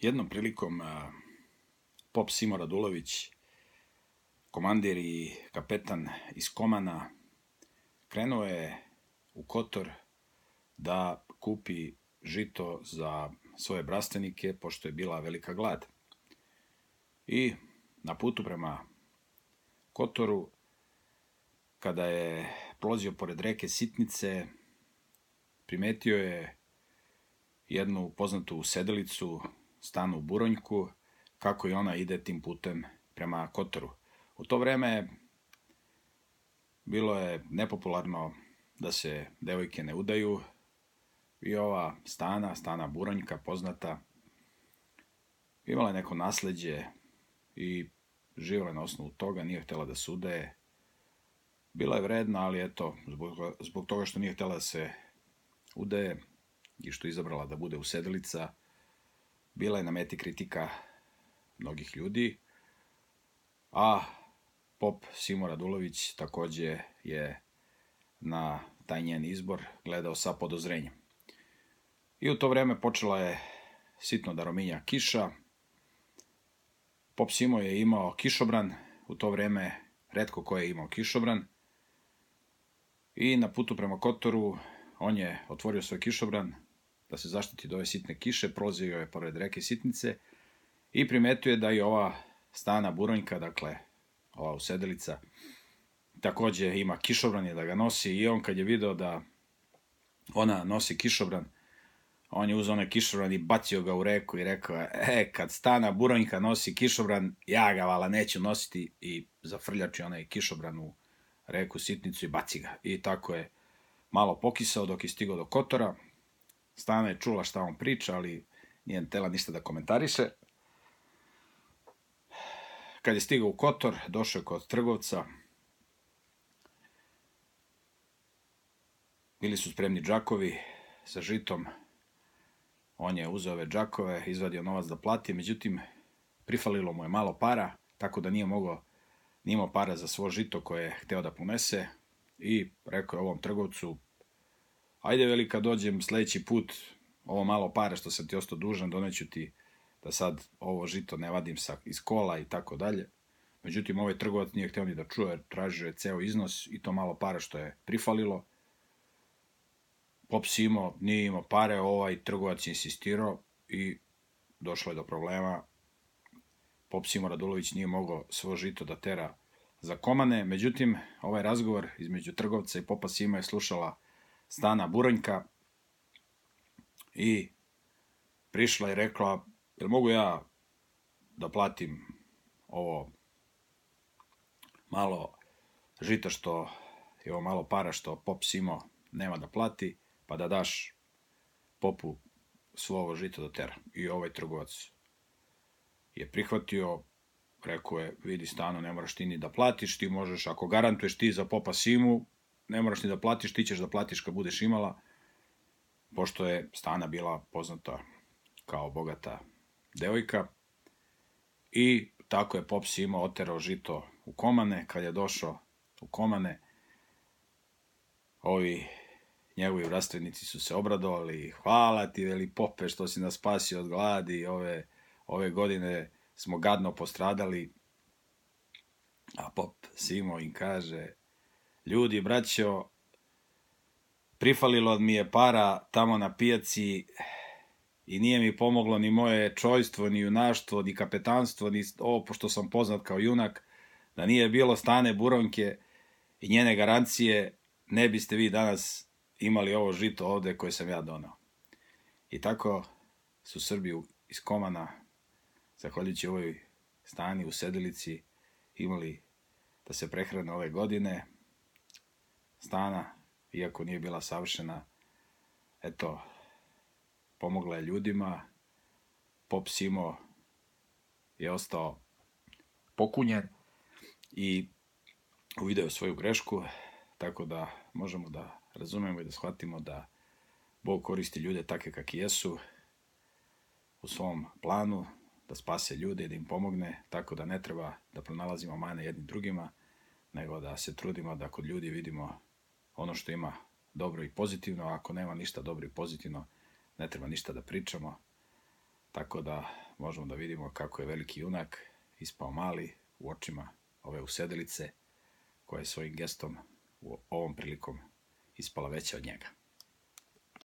jednom prilikom Pop Simo Radulović, komandir i kapetan iz Komana, krenuo je u Kotor da kupi žito za svoje brastenike, pošto je bila velika glad. I na putu prema Kotoru, kada je prolazio pored reke Sitnice, primetio je jednu poznatu sedelicu stanu u Buronjku, kako i ona ide tim putem prema Kotoru. U to vreme bilo je nepopularno da se devojke ne udaju i ova stana, stana Buronjka, poznata, imala je neko nasledđe i živjela na osnovu toga, nije htjela da se udaje. Bila je vredna, ali eto, zbog, zbog toga što nije htjela da se udaje i što je izabrala da bude usedelica, Bila je na meti kritika mnogih ljudi, a pop Simo Radulović takođe je na taj njen izbor gledao sa podozrenjem. I u to vreme počela je sitno da rominja kiša. Pop Simo je imao kišobran, u to vreme redko ko je imao kišobran. I na putu prema Kotoru on je otvorio svoj kišobran, da se zaštiti od ove sitne kiše, prozio je pored reke Sitnice i primetio je da i ova stana Buronjka, dakle, ova usedelica, takođe ima kišobran je da ga nosi i on kad je video da ona nosi kišobran, on je uzao onaj kišobran i bacio ga u reku i rekao je, e, kad stana Buronjka nosi kišobran, ja ga vala neću nositi i zafrljači onaj kišobran u reku sitnicu i baci ga. I tako je malo pokisao dok je stigao do Kotora, Stana je čula šta on priča, ali nije tela ništa da komentariše. Kad je stigao u Kotor, došao je kod trgovca. Bili su spremni džakovi sa žitom. On je uzeo ove džakove, izvadio novac da plati, međutim, prifalilo mu je malo para, tako da nije mogao, nije imao para za svo žito koje je hteo da ponese i rekao je ovom trgovcu, Ajde velika, dođem sledeći put, ovo malo para što sam ti ostao dužan, doneću ti da sad ovo žito ne vadim sa, iz kola i tako dalje. Međutim, ovaj trgovac nije hteo ni da čuje, tražio je ceo iznos i to malo para što je prifalilo. Pops imao, nije imao pare, ovaj trgovac insistirao i došlo je do problema. Popsimo Radulović nije mogao svo žito da tera za komane, međutim, ovaj razgovor između trgovca i popa Sima je slušala Stana Buranjka i prišla i rekla, jel mogu ja da platim ovo malo žita što je ovo malo para što pop simo nema da plati, pa da daš popu svo ovo žito do tera. I ovaj trgovac je prihvatio, rekao je, vidi stano, ne moraš ti ni da platiš, ti možeš, ako garantuješ ti za popa simu, ne moraš ni da platiš, ti ćeš da platiš kad budeš imala, pošto je Stana bila poznata kao bogata devojka i tako je Popsi imao oterao žito u Komane, kad je došao u Komane, ovi njegovi vrastvenici su se obradovali, hvala ti veli Pope što si nas spasio od gladi, ove, ove godine smo gadno postradali, a Pop Simo im kaže, Ljudi, braćo, prifalilo mi je para tamo na pijaci i nije mi pomoglo ni moje čojstvo, ni junaštvo, ni kapetanstvo, ni ovo, pošto sam poznat kao junak, da nije bilo stane Buronke i njene garancije, ne biste vi danas imali ovo žito ovde koje sam ja donao. I tako su Srbi iz Komana, zahvaljujući ovoj stani u Sedelici, imali da se prehrane ove godine, stana, iako nije bila savršena, eto, pomogla je ljudima, Pop Simo je ostao pokunjen i uvideo svoju grešku, tako da možemo da razumemo i da shvatimo da Bog koristi ljude takve kakvi jesu u svom planu, da spase ljude i da im pomogne, tako da ne treba da pronalazimo mane jednim drugima, nego da se trudimo da kod ljudi vidimo ono što ima dobro i pozitivno, a ako nema ništa dobro i pozitivno, ne treba ništa da pričamo. Tako da možemo da vidimo kako je veliki junak ispao mali u očima ove usedelice koja je svojim gestom u ovom prilikom ispala veća od njega.